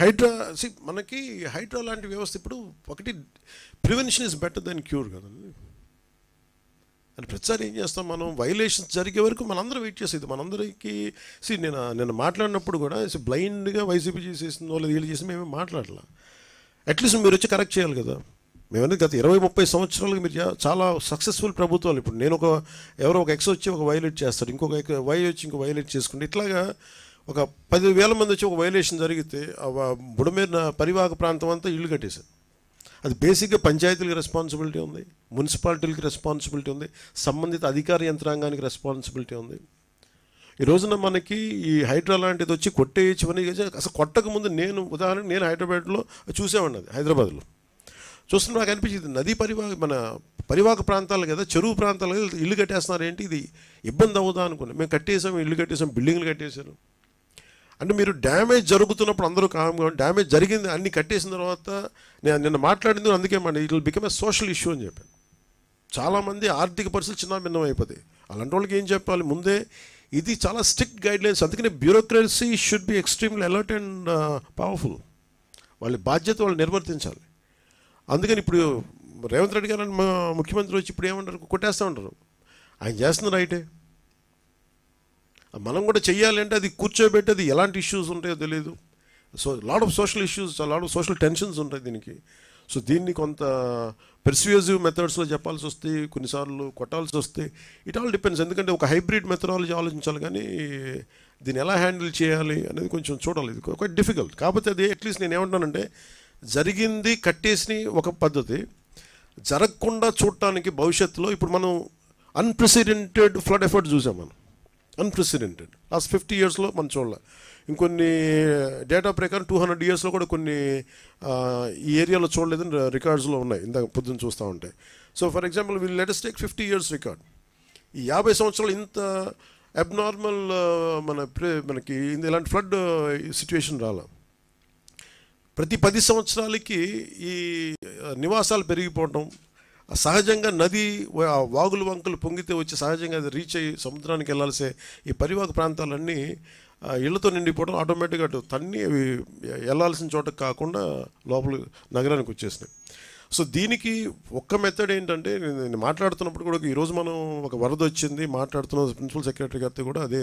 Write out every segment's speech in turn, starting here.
Hydraa C మనకి హైడ్రా లాంటి వ్యవస్థ ఇప్పుడు ఒకటి prevention is better than cure కదండి అని ప్రతిసారి ఏం చేస్తాం మనం వైలేషన్స్ జరిగే వరకు మనందరూ వెయిట్ చేసేది మనందరికీ సి నేను నేను మాట్లాడినప్పుడు కూడా బ్లైండ్గా వైసీపీ చేసేసిందో లేదు వీళ్ళు చేసి మేము మాట్లాడలా అట్లీస్ట్ మీరు వచ్చి కరెక్ట్ చేయాలి కదా మేమనేది గత ఇరవై ముప్పై సంవత్సరాలుగా మీరు చాలా సక్సెస్ఫుల్ ప్రభుత్వాలు ఇప్పుడు నేను ఒక ఎవరో ఒక ఎక్స్ వచ్చి ఒక వైలేట్ చేస్తాడు ఇంకొక వై వచ్చి ఇంకో వైలేట్ చేసుకుంటే ఇట్లాగా ఒక పదివేల మంది వచ్చి ఒక వైలేషన్ జరిగితే బుడమేరిన పరివాహక ప్రాంతం అంతా ఇల్లు కట్టేశారు అది బేసిక్గా పంచాయతీలకు రెస్పాన్సిబిలిటీ ఉంది మున్సిపాలిటీలకి రెస్పాన్సిబిలిటీ ఉంది సంబంధిత అధికార యంత్రాంగానికి రెస్పాన్సిబిలిటీ ఉంది ఈ రోజున మనకి ఈ హైడ్రా లాంటిది వచ్చి అని అసలు కొట్టక ముందు నేను ఉదాహరణ నేను హైదరాబాద్లో చూసేవాడిని అది హైదరాబాద్లో చూస్తున్న నాకు అనిపించింది నదీ పరివాహ మన పరివాహక ప్రాంతాలు కదా చెరువు ప్రాంతాలు ఇల్లు కట్టేస్తున్నారు ఏంటి ఇది ఇబ్బంది అవుదా అనుకున్నాను మేము కట్టేసాం ఇల్లు కట్టేసాం బిల్డింగ్లు కట్టేశారు అంటే మీరు డ్యామేజ్ జరుగుతున్నప్పుడు అందరూ కామ్ డ్యామేజ్ జరిగింది అన్ని కట్టేసిన తర్వాత నేను నిన్న మాట్లాడింది అందుకే మన it will become a social issue అని చెప్పాను చాలామంది ఆర్థిక పరిస్థితులు చిన్న భిన్నం అయిపోతాయి అలాంటి వాళ్ళకి ఏం చెప్పాలి ముందే ఇది చాలా స్ట్రిక్ట్ గైడ్లైన్స్ అందుకనే bureaucracy should be extremely alert and powerful వాళ్ళ బాధ్యత వాళ్ళు నిర్వర్తించాలి అందుకని ఇప్పుడు రేవంత్ రెడ్డి గారు ముఖ్యమంత్రి వచ్చి ఇప్పుడు ఏమంటారు కొట్టేస్తూ ఉంటారు ఆయన చేస్తున్న రైటే మనం కూడా చేయాలంటే అది కూర్చోబెట్టి అది ఎలాంటి ఇష్యూస్ ఉంటాయో తెలియదు so lot of social issues lot of social tensions ఉంటాయి దీనికి సో దీన్ని కొంత పెర్సివేజివ్ మెథడ్స్లో చెప్పాల్సి వస్తే కొన్నిసార్లు కొట్టాల్సి వస్తే ఇట్ ఆల్ డిపెండ్స్ ఎందుకంటే ఒక హైబ్రిడ్ మెథడాలజీ ఆలోచించాలి కానీ దీన్ని ఎలా హ్యాండిల్ చేయాలి అనేది కొంచెం చూడాలి ఇది క్వైట్ డిఫికల్ట్ కాకపోతే అది అట్లీస్ట్ నేను ఏమంటానంటే జరిగింది కట్టేసి ఒక పద్ధతి జరగకుండా చూడటానికి భవిష్యత్తులో ఇప్పుడు మనం అన్ప్రెసిడెంటెడ్ ఫ్లడ్ ఎఫర్ట్ చూసాం మనం అన్ప్రెసిడెంటెడ్ లాస్ట్ ఫిఫ్టీ ఇయర్స్లో మనం చూడాలి ఇంకొన్ని డేటా uh, ప్రకారం టూ హండ్రెడ్ ఇయర్స్లో కూడా కొన్ని uh, ఈ ఏరియాలో చూడలేదని రికార్డ్స్లో ఉన్నాయి ఇందాక పొద్దున్న చూస్తూ ఉంటాయి so for example we'll latest take fifty years record ఈ యాభై సంవత్సరాలు ఇంత అబ్నార్మల్ uh, మన మనకి ఇలాంటి ఫ్లడ్ సిచ్యువేషన్ రాల ప్రతి పది సంవత్సరాలకి ఈ నివాసాలు పెరిగిపోవటం సహజంగా నది వాగులు వంకలు పొంగితే వచ్చి సహజంగా అది రీచ్ అయ్యి సముద్రానికి వెళ్ళాల్సే ఈ పరివాహక ప్రాంతాలన్నీ ఇళ్లతో నిండిపోవడం ఆటోమేటిక్గా అటు తన్ని అవి వెళ్ళాల్సిన చోట కాకుండా లోపల నగరానికి వచ్చేసినాయి సో దీనికి ఒక్క మెథడ్ ఏంటంటే నేను మాట్లాడుతున్నప్పుడు కూడా ఈరోజు మనం ఒక వరద వచ్చింది మాట్లాడుతున్న ప్రిన్సిపల్ సెక్రటరీ గారితో కూడా అదే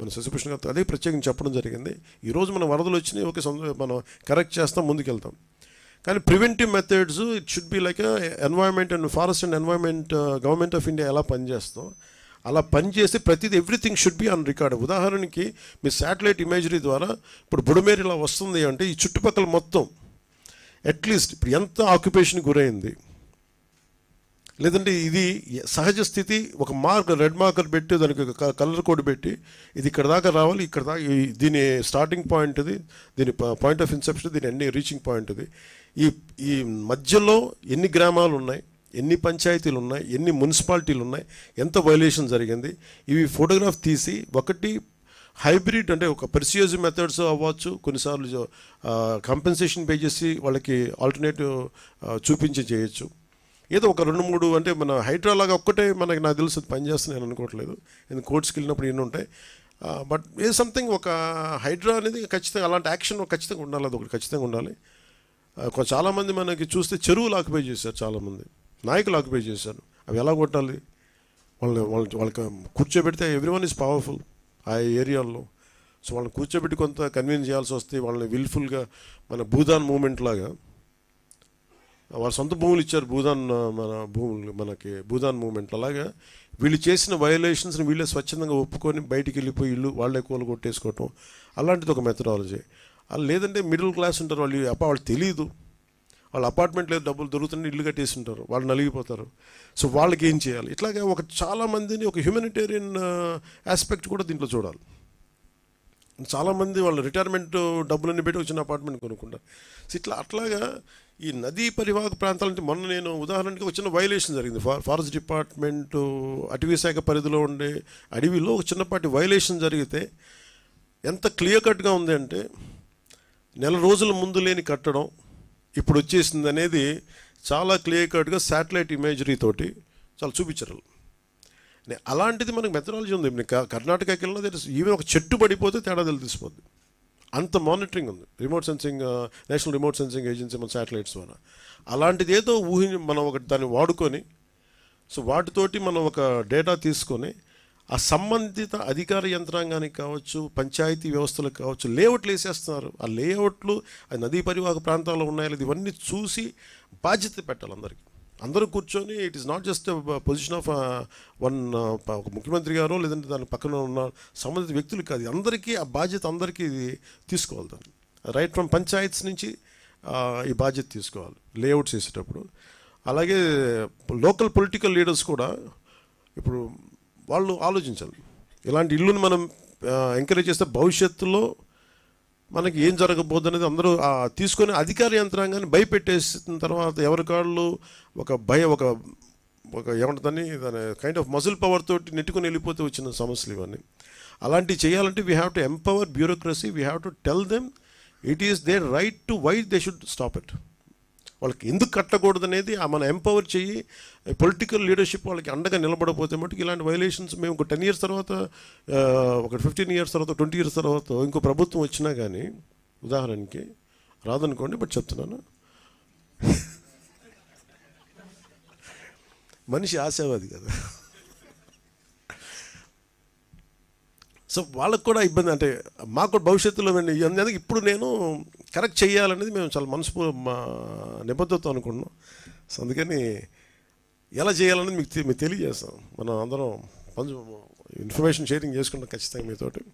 మన శశిభూషణ్ గారితో అదే ప్రత్యేకంగా చెప్పడం జరిగింది ఈరోజు మన వరదలు వచ్చినాయి ఓకే మనం కరెక్ట్ చేస్తాం ముందుకెళ్తాం కానీ preventive methods it should be like environment and forest and environment government of India ఎలా పనిచేస్తాం అలా పనిచేసి ప్రతిదీ everything should be on record ఉదాహరణకి మీ శాటిలైట్ ఇమేజరీ ద్వారా ఇప్పుడు బుడమేరిలా వస్తుంది అంటే ఈ చుట్టుపక్కల మొత్తం అట్లీస్ట్ ఇప్పుడు ఎంత ఆక్యుపేషన్ గురైంది లేదంటే ఇది సహజ స్థితి ఒక మార్క్ రెడ్ మార్కర్ పెట్టి దానికి ఒక కలర్ కోడ్ పెట్టి ఇది ఇక్కడ దాకా రావాలి ఇక్కడ దాకా దీని స్టార్టింగ్ పాయింట్ ఇది దీని పాయింట్ ఆఫ్ ఇన్సెప్షన్ దీని ఎన్ని రీచింగ్ పాయింట్ ఇది ఈ ఈ మధ్యలో ఎన్ని గ్రామాలు ఉన్నాయి ఎన్ని పంచాయతీలు ఉన్నాయి ఎన్ని మున్సిపాలిటీలు ఉన్నాయి ఎంత వైలేషన్ జరిగింది ఇవి ఫోటోగ్రాఫ్ తీసి ఒకటి హైబ్రిడ్ అంటే ఒక పెర్సియోజ్ మెథడ్స్ అవ్వచ్చు కొన్నిసార్లు కంపెన్సేషన్ పే చేసి వాళ్ళకి ఆల్టర్నేటివ్ చూపించి చేయొచ్చు ఏదో ఒక రెండు మూడు అంటే మన హైడ్రాలాగా ఒక్కటే మనకి నాకు తెలుసు పనిచేస్తుంది నేను అనుకోవట్లేదు ఎందుకు కోర్ట్స్కి వెళ్ళినప్పుడు ఎన్ని ఉంటాయి బట్ ఏ సంథింగ్ ఒక హైడ్రా అనేది ఖచ్చితంగా అలాంటి యాక్షన్ ఖచ్చితంగా ఉండాలి అది ఒకటి ఖచ్చితంగా ఉండాలి చాలామంది మనకి చూస్తే చెరువులు ఆక్యుపై చేశారు చాలామంది నాయకులు ఆక్యుపై చేశారు అవి ఎలా కొట్టాలి వాళ్ళని వాళ్ళ వాళ్ళకి కూర్చోబెడితే ఎవ్రీవన్ ఈజ్ పవర్ఫుల్ ఆ ఏరియాల్లో సో వాళ్ళని కూర్చోబెట్టి కొంత కన్విన్స్ చేయాల్సి వస్తే వాళ్ళని విల్ఫుల్గా మన భూదాన్ మూమెంట్ లాగా వాళ్ళ సొంత భూములు ఇచ్చారు భూదాన్ మన భూములు మనకి భూదాన్ మూమెంట్ అలాగా వీళ్ళు చేసిన వయలేషన్స్ని వీళ్ళే స్వచ్ఛందంగా ఒప్పుకొని బయటికి వెళ్ళిపోయి ఇల్లు వాళ్ళే కూలు కొట్టేసుకోవటం అలాంటిది ఒక మెథడాలజీ అలా లేదంటే మిడిల్ క్లాస్ ఉంటారు వాళ్ళు అప్ప వాళ్ళు తెలియదు వాళ్ళ అపార్ట్మెంట్లో డబ్బులు దొరుకుతుంటే ఇల్లు కట్టేసి ఉంటారు వాళ్ళు నలిగిపోతారు సో వాళ్ళకి ఏం చేయాలి ఇట్లాగే ఒక చాలామందిని ఒక హ్యూమనిటేరియన్ ఆస్పెక్ట్ కూడా దీంట్లో చూడాలి చాలామంది వాళ్ళు రిటైర్మెంట్ డబ్బులన్నీ పెట్టి వచ్చిన అపార్ట్మెంట్ కొనుక్కుంటారు సో ఇట్లా అట్లాగా ఈ నదీ పరివాహక ప్రాంతాలంటే మొన్న నేను ఉదాహరణకి వచ్చిన వైలేషన్ జరిగింది ఫారెస్ట్ డిపార్ట్మెంటు అటవీ శాఖ పరిధిలో ఉండే అడవిలో ఒక చిన్నపాటి వైలేషన్ జరిగితే ఎంత క్లియర్ కట్గా ఉంది అంటే నెల రోజుల ముందు లేని కట్టడం ఇప్పుడు వచ్చేసింది అనేది చాలా క్లియర్ కట్గా శాటిలైట్ ఇమేజరీతోటి చాలా చూపించరు అలాంటిది మనకు మెథడాలజీ ఉంది కర్ణాటకకి వెళ్ళినా ఈవెన్ ఒక చెట్టు పడిపోతే తేడా తెలిసిపోతుంది అంత మానిటరింగ్ ఉంది remote sensing national remote sensing agency మన శాటిలైట్స్ ద్వారా అలాంటిది ఏదో ఊహి మనం ఒకటి దాన్ని వాడుకొని సో వాటితోటి మనం ఒక డేటా తీసుకొని ఆ సంబంధిత అధికార యంత్రాంగానికి కావచ్చు పంచాయతీ వ్యవస్థలకు కావచ్చు లేఅవుట్లు వేసేస్తున్నారు ఆ లేఅవుట్లు ఆ నదీ పరివాహక ప్రాంతాల్లో ఉన్నాయి ఇవన్నీ చూసి బాధ్యత పెట్టాలి అందరికీ అందరూ కూర్చొని it is not just position of one ఒక ముఖ్యమంత్రి గారు లేదంటే దాని పక్కన ఉన్న సంబంధిత వ్యక్తులు కాదు అందరికీ ఆ బాధ్యత అందరికీ తీసుకోవాలి దాన్ని రైట్ ఫ్రమ్ పంచాయత్స్ నుంచి ఈ బాధ్యత తీసుకోవాలి లేఅవుట్ చేసేటప్పుడు అలాగే లోకల్ పొలిటికల్ లీడర్స్ కూడా ఇప్పుడు వాళ్ళు ఆలోచించాలి ఇలాంటి ఇల్లుని మనం ఎంకరేజ్ చేస్తే భవిష్యత్తులో మనకి ఏం జరగబోదు అనేది అందరూ తీసుకొని అధికార యంత్రాంగాన్ని భయపెట్టేసిన తర్వాత ఎవరి కాళ్ళు ఒక భయ ఒక ఒక ఏమంటుందని దాని కైండ్ ఆఫ్ మజిల్ పవర్ తోటి నెట్టుకుని వెళ్ళిపోతూ వచ్చిన సమస్యలు ఇవన్నీ అలాంటివి చేయాలంటే we have to empower bureaucracy we have to tell them it is their right to why they should stop it వాళ్ళకి ఎందుకు కట్టకూడదు అనేది మన ఎంపవర్ చేయి పొలిటికల్ లీడర్షిప్ వాళ్ళకి అండగా నిలబడపోతే మటుకు ఇలాంటి వైలేషన్స్ మేము ఒక టెన్ ఇయర్స్ తర్వాత ఒక ఫిఫ్టీన్ ఇయర్స్ తర్వాత ట్వంటీ ఇయర్స్ తర్వాత ఇంకో ప్రభుత్వం వచ్చినా కానీ ఉదాహరణకి రాదనుకోండి బట్ చెప్తున్నాను మనిషి ఆశావాది కదా సో వాళ్ళకు కూడా ఇబ్బంది అంటే మాకు భవిష్యత్తులో ఎందుకంటే ఇప్పుడు నేను కరెక్ట్ చేయాలనేది మేము చాలా మనసు నిబద్ధత అనుకున్నాం సో అందుకని ఎలా చేయాలనేది మీకు మీకు తెలియజేస్తాం మనం అందరం కొంచెం ఇన్ఫర్మేషన్ షేరింగ్ చేసుకుంటాం ఖచ్చితంగా మీతోటి